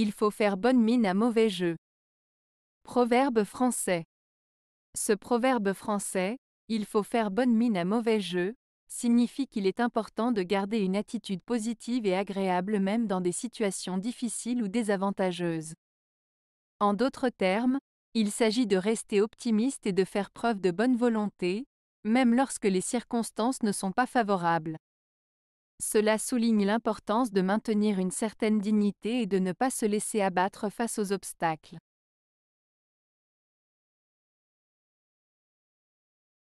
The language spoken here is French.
Il faut faire bonne mine à mauvais jeu. Proverbe français. Ce proverbe français, il faut faire bonne mine à mauvais jeu, signifie qu'il est important de garder une attitude positive et agréable même dans des situations difficiles ou désavantageuses. En d'autres termes, il s'agit de rester optimiste et de faire preuve de bonne volonté, même lorsque les circonstances ne sont pas favorables. Cela souligne l'importance de maintenir une certaine dignité et de ne pas se laisser abattre face aux obstacles.